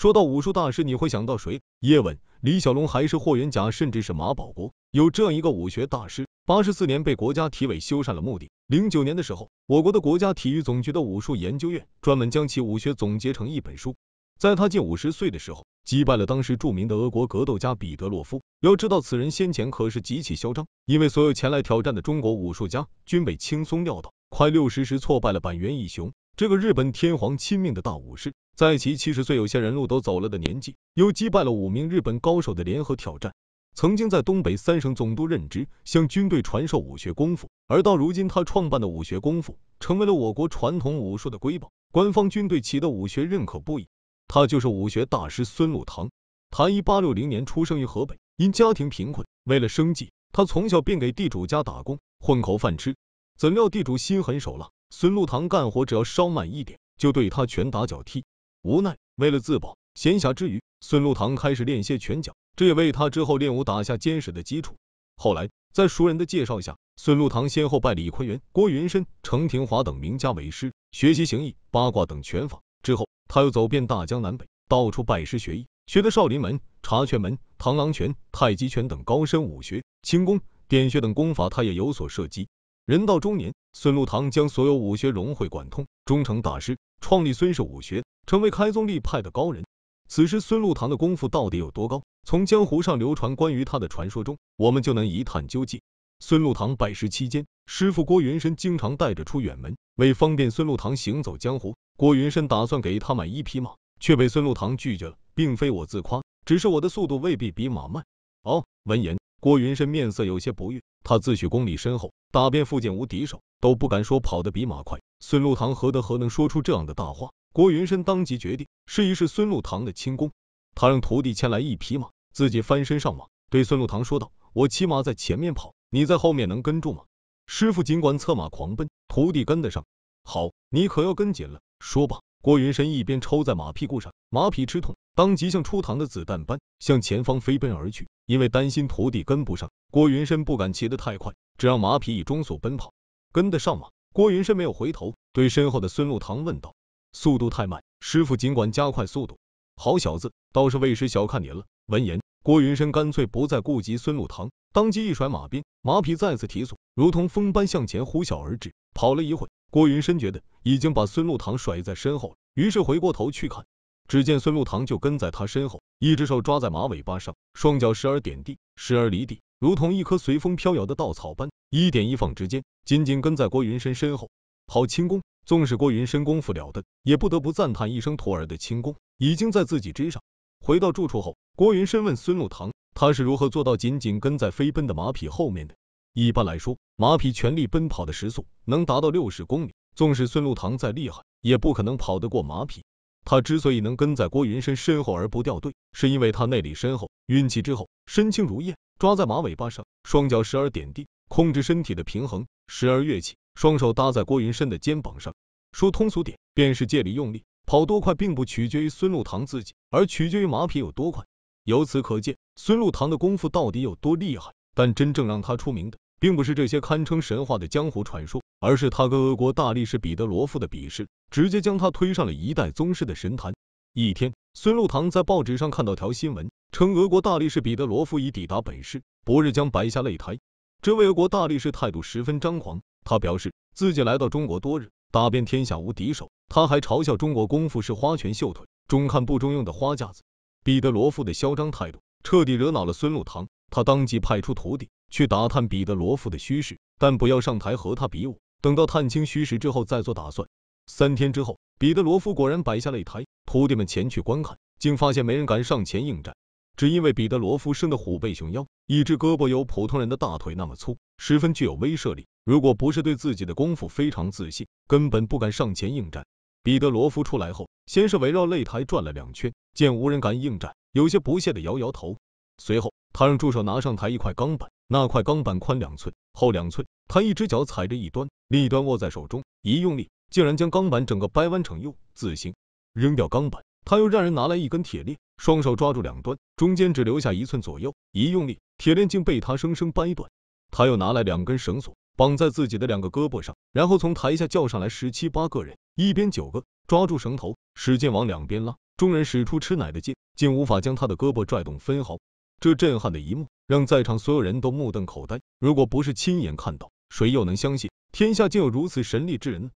说到武术大师，你会想到谁？叶问、李小龙还是霍元甲，甚至是马保国？有这样一个武学大师，八十四年被国家体委修缮了墓地。零九年的时候，我国的国家体育总局的武术研究院专门将其武学总结成一本书。在他近五十岁的时候，击败了当时著名的俄国格斗家彼得洛夫。要知道，此人先前可是极其嚣张，因为所有前来挑战的中国武术家均被轻松撂倒。快六十时，挫败了板垣义雄。这个日本天皇亲命的大武士，在其七十岁有些人路都走了的年纪，又击败了五名日本高手的联合挑战。曾经在东北三省总督任职，向军队传授武学功夫。而到如今，他创办的武学功夫成为了我国传统武术的瑰宝，官方军队对其的武学认可不已。他就是武学大师孙禄堂。他一八六零年出生于河北，因家庭贫困，为了生计，他从小便给地主家打工，混口饭吃。怎料地主心狠手辣。孙禄堂干活只要稍慢一点，就对他拳打脚踢。无奈为了自保，闲暇之余，孙禄堂开始练些拳脚，这也为他之后练武打下坚实的基础。后来，在熟人的介绍下，孙禄堂先后拜李坤元、郭云深、程廷华等名家为师，学习形意、八卦等拳法。之后，他又走遍大江南北，到处拜师学艺，学的少林门、查拳门、螳螂拳、太极拳等高深武学，轻功、点穴等功法他也有所涉及。人到中年，孙禄堂将所有武学融会贯通，终成大师，创立孙氏武学，成为开宗立派的高人。此时孙禄堂的功夫到底有多高？从江湖上流传关于他的传说中，我们就能一探究竟。孙禄堂拜师期间，师傅郭云深经常带着出远门，为方便孙禄堂行走江湖，郭云深打算给他买一匹马，却被孙禄堂拒绝了，并非我自夸，只是我的速度未必比马慢。哦，闻言，郭云深面色有些不悦，他自诩功力深厚。打遍附近无敌手，都不敢说跑得比马快。孙禄堂何德何能说出这样的大话？郭云深当即决定试一试孙禄堂的轻功。他让徒弟牵来一匹马，自己翻身上马，对孙禄堂说道：“我骑马在前面跑，你在后面能跟住吗？师傅尽管策马狂奔，徒弟跟得上。好，你可要跟紧了。”说罢，郭云深一边抽在马屁股上，马匹吃痛，当即像出膛的子弹般向前方飞奔而去。因为担心徒弟跟不上，郭云深不敢骑得太快。只让马匹以中速奔跑，跟得上吗？郭云深没有回头，对身后的孙禄堂问道：“速度太慢，师傅尽管加快速度。”好小子，倒是为师小看您了。闻言，郭云深干脆不再顾及孙禄堂，当即一甩马鞭，马匹再次提速，如同风般向前呼啸而至。跑了一会，郭云深觉得已经把孙禄堂甩在身后了，于是回过头去看，只见孙禄堂就跟在他身后，一只手抓在马尾巴上，双脚时而点地，时而离地。如同一颗随风飘摇的稻草般，一点一放之间，紧紧跟在郭云深身后。好轻功，纵使郭云深功夫了得，也不得不赞叹一声，徒儿的轻功已经在自己之上。回到住处后，郭云深问孙禄堂，他是如何做到紧紧跟在飞奔的马匹后面的？一般来说，马匹全力奔跑的时速能达到六十公里，纵使孙禄堂再厉害，也不可能跑得过马匹。他之所以能跟在郭云深身后而不掉队，是因为他内力深厚，运气之后，身轻如燕。抓在马尾巴上，双脚时而点地，控制身体的平衡，时而跃起，双手搭在郭云深的肩膀上。说通俗点，便是借力用力。跑多快，并不取决于孙禄堂自己，而取决于马匹有多快。由此可见，孙禄堂的功夫到底有多厉害。但真正让他出名的，并不是这些堪称神话的江湖传说，而是他跟俄国大力士彼得罗夫的比试，直接将他推上了一代宗师的神坛。一天。孙禄堂在报纸上看到条新闻，称俄国大力士彼得罗夫已抵达本市，不日将摆下擂台。这位俄国大力士态度十分张狂，他表示自己来到中国多日，打遍天下无敌手。他还嘲笑中国功夫是花拳绣腿，中看不中用的花架子。彼得罗夫的嚣张态度彻底惹恼了孙禄堂，他当即派出徒弟去打探彼得罗夫的虚实，但不要上台和他比武，等到探清虚实之后再做打算。三天之后，彼得罗夫果然摆下擂台，徒弟们前去观看，竟发现没人敢上前应战，只因为彼得罗夫生的虎背熊腰，一只胳膊有普通人的大腿那么粗，十分具有威慑力。如果不是对自己的功夫非常自信，根本不敢上前应战。彼得罗夫出来后，先是围绕擂台转了两圈，见无人敢应战，有些不屑的摇摇头。随后，他让助手拿上台一块钢板，那块钢板宽两寸，厚两寸，他一只脚踩着一端，另一端握在手中，一用力。竟然将钢板整个掰弯成 U 字形，扔掉钢板，他又让人拿来一根铁链，双手抓住两端，中间只留下一寸左右，一用力，铁链竟被他生生掰断。他又拿来两根绳索，绑在自己的两个胳膊上，然后从台下叫上来十七八个人，一边九个抓住绳头，使劲往两边拉，众人使出吃奶的劲，竟无法将他的胳膊拽动分毫。这震撼的一幕让在场所有人都目瞪口呆，如果不是亲眼看到，谁又能相信天下竟有如此神力之人呢？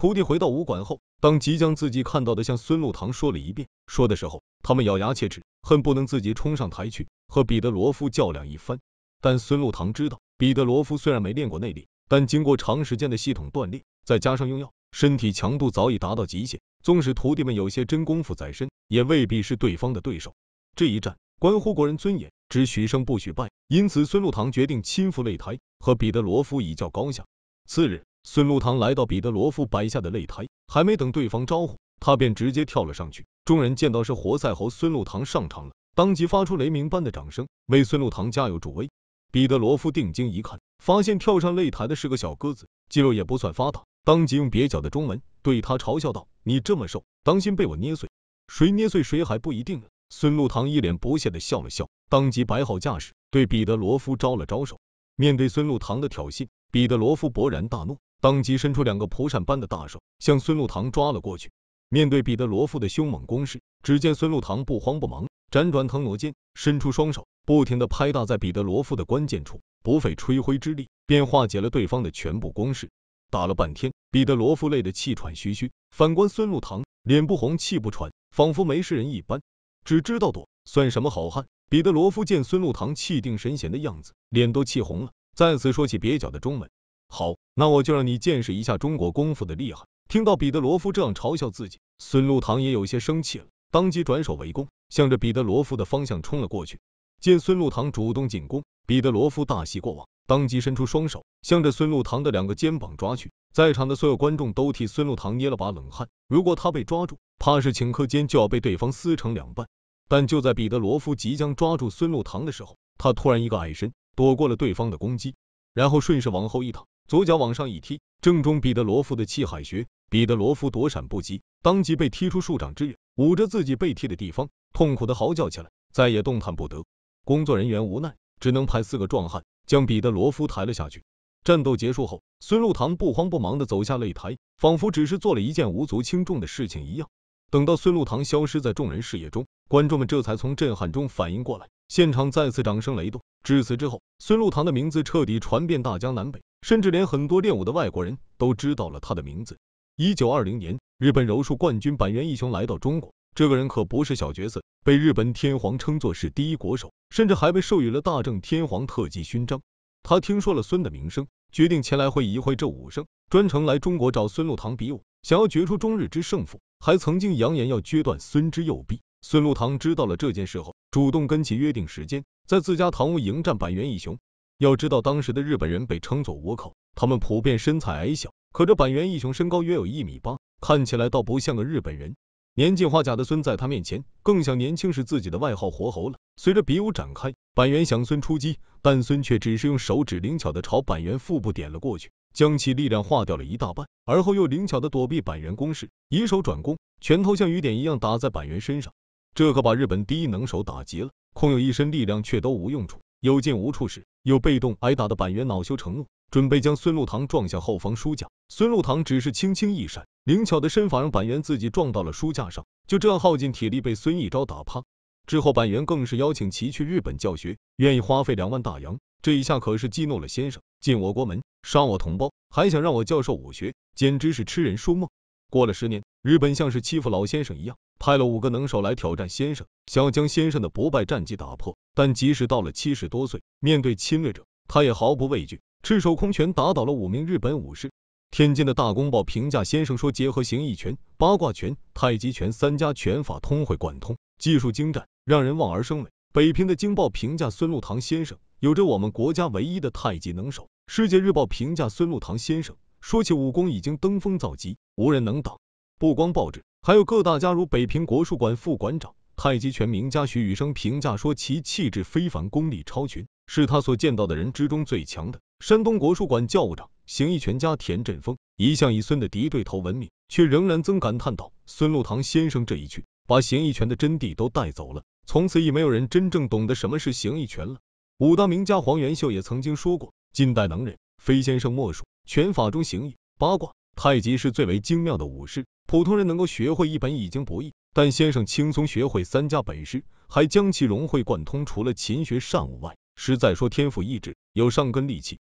徒弟回到武馆后，当即将自己看到的向孙禄堂说了一遍。说的时候，他们咬牙切齿，恨不能自己冲上台去和彼得罗夫较量一番。但孙禄堂知道，彼得罗夫虽然没练过内力，但经过长时间的系统锻炼，再加上用药，身体强度早已达到极限。纵使徒弟们有些真功夫在身，也未必是对方的对手。这一战关乎国人尊严，只许胜不许败，因此孙禄堂决定亲赴擂台和彼得罗夫一较高下。次日。孙禄堂来到彼得罗夫摆下的擂台，还没等对方招呼，他便直接跳了上去。众人见到是活塞猴孙禄堂上场了，当即发出雷鸣般的掌声，为孙禄堂加油助威。彼得罗夫定睛一看，发现跳上擂台的是个小个子，肌肉也不算发达，当即用蹩脚的中文对他嘲笑道：“你这么瘦，当心被我捏碎，谁捏碎谁还不一定呢。”孙禄堂一脸不屑的笑了笑，当即摆好架势，对彼得罗夫招了招手。面对孙禄堂的挑衅，彼得罗夫勃然大怒。当即伸出两个蒲扇般的大手，向孙禄堂抓了过去。面对彼得罗夫的凶猛攻势，只见孙禄堂不慌不忙，辗转腾挪间，伸出双手，不停地拍打在彼得罗夫的关键处，不费吹灰之力，便化解了对方的全部攻势。打了半天，彼得罗夫累得气喘吁吁，反观孙禄堂，脸不红气不喘，仿佛没事人一般，只知道躲，算什么好汉？彼得罗夫见孙禄堂气定神闲的样子，脸都气红了，再次说起蹩脚的中文。好，那我就让你见识一下中国功夫的厉害。听到彼得罗夫这样嘲笑自己，孙禄堂也有些生气了，当即转手围攻，向着彼得罗夫的方向冲了过去。见孙禄堂主动进攻，彼得罗夫大喜过望，当即伸出双手，向着孙禄堂的两个肩膀抓去。在场的所有观众都替孙禄堂捏了把冷汗，如果他被抓住，怕是顷刻间就要被对方撕成两半。但就在彼得罗夫即将抓住孙禄堂的时候，他突然一个矮身，躲过了对方的攻击，然后顺势往后一躺。左脚往上一踢，正中彼得罗夫的气海穴，彼得罗夫躲闪不及，当即被踢出数丈之远，捂着自己被踢的地方，痛苦的嚎叫起来，再也动弹不得。工作人员无奈，只能派四个壮汉将彼得罗夫抬了下去。战斗结束后，孙禄堂不慌不忙地走下擂台，仿佛只是做了一件无足轻重的事情一样。等到孙禄堂消失在众人视野中，观众们这才从震撼中反应过来。现场再次掌声雷动。至此之后，孙禄堂的名字彻底传遍大江南北，甚至连很多练武的外国人都知道了他的名字。一九二零年，日本柔术冠军板垣义雄来到中国，这个人可不是小角色，被日本天皇称作是第一国手，甚至还被授予了大正天皇特级勋章。他听说了孙的名声，决定前来会一会这武圣，专程来中国找孙禄堂比武，想要决出中日之胜负，还曾经扬言要撅断孙之右臂。孙禄堂知道了这件事后。主动跟其约定时间，在自家堂屋迎战板垣一雄。要知道，当时的日本人被称作倭寇，他们普遍身材矮小，可这板垣一雄身高约有一米八，看起来倒不像个日本人。年纪花甲的孙在他面前，更像年轻时自己的外号活猴了。随着比武展开，板垣想孙出击，但孙却只是用手指灵巧的朝板垣腹部点了过去，将其力量化掉了一大半，而后又灵巧的躲避板垣攻势，以手转攻，拳头像雨点一样打在板垣身上。这可把日本第一能手打急了，空有一身力量却都无用处，有进无处使，又被动挨打的板垣恼羞成怒，准备将孙禄堂撞向后方书架。孙禄堂只是轻轻一闪，灵巧的身法让板垣自己撞到了书架上，就这样耗尽体力被孙一招打趴。之后板垣更是邀请其去日本教学，愿意花费两万大洋。这一下可是激怒了先生，进我国门杀我同胞，还想让我教授武学，简直是痴人说梦。过了十年，日本像是欺负老先生一样。派了五个能手来挑战先生，想要将先生的不败战绩打破。但即使到了七十多岁，面对侵略者，他也毫不畏惧，赤手空拳打倒了五名日本武士。天津的大公报评价先生说，结合形意拳、八卦拳、太极拳三家拳法，通会贯通，技术精湛，让人望而生畏。北平的京报评价孙禄堂先生，有着我们国家唯一的太极能手。世界日报评价孙禄堂先生，说起武功已经登峰造极，无人能挡。不光报纸，还有各大家如北平国术馆副馆长、太极拳名家徐雨生评价说其气质非凡，功力超群，是他所见到的人之中最强的。山东国术馆教务长形意拳家田震峰一向以孙的敌对头闻名，却仍然曾感叹道：“孙禄堂先生这一去，把形意拳的真谛都带走了，从此已没有人真正懂得什么是形意拳了。”武大名家黄元秀也曾经说过：“近代能人，非先生莫属。拳法中形意、八卦、太极是最为精妙的武师。”普通人能够学会一本已经不易，但先生轻松学会三家本事，还将其融会贯通。除了勤学善舞外，实在说天赋异禀，有上根利器。